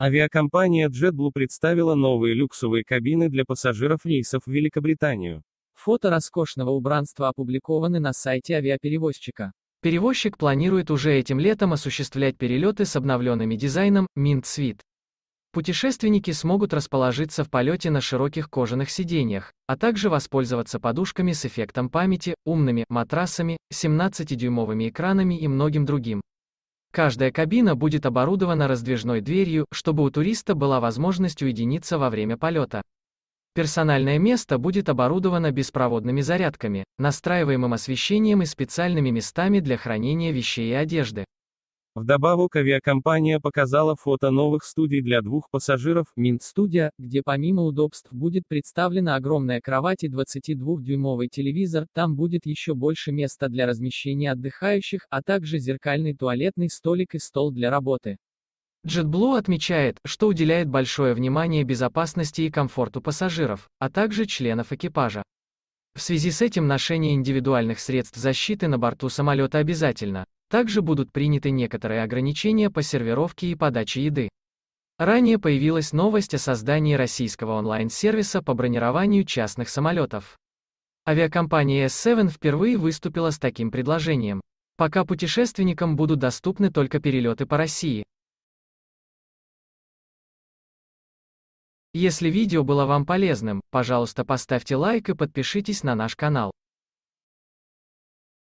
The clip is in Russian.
Авиакомпания JetBlue представила новые люксовые кабины для пассажиров рейсов в Великобританию. Фото роскошного убранства опубликованы на сайте авиаперевозчика. Перевозчик планирует уже этим летом осуществлять перелеты с обновленными дизайном Mint Suite. Путешественники смогут расположиться в полете на широких кожаных сиденьях, а также воспользоваться подушками с эффектом памяти, умными матрасами, 17-дюймовыми экранами и многим другим. Каждая кабина будет оборудована раздвижной дверью, чтобы у туриста была возможность уединиться во время полета. Персональное место будет оборудовано беспроводными зарядками, настраиваемым освещением и специальными местами для хранения вещей и одежды. Вдобавок авиакомпания показала фото новых студий для двух пассажиров «Минстудия», где помимо удобств будет представлена огромная кровать и 22-дюймовый телевизор, там будет еще больше места для размещения отдыхающих, а также зеркальный туалетный столик и стол для работы. JetBlue отмечает, что уделяет большое внимание безопасности и комфорту пассажиров, а также членов экипажа. В связи с этим ношение индивидуальных средств защиты на борту самолета обязательно. Также будут приняты некоторые ограничения по сервировке и подаче еды. Ранее появилась новость о создании российского онлайн-сервиса по бронированию частных самолетов. Авиакомпания S7 впервые выступила с таким предложением. Пока путешественникам будут доступны только перелеты по России. Если видео было вам полезным, пожалуйста поставьте лайк и подпишитесь на наш канал.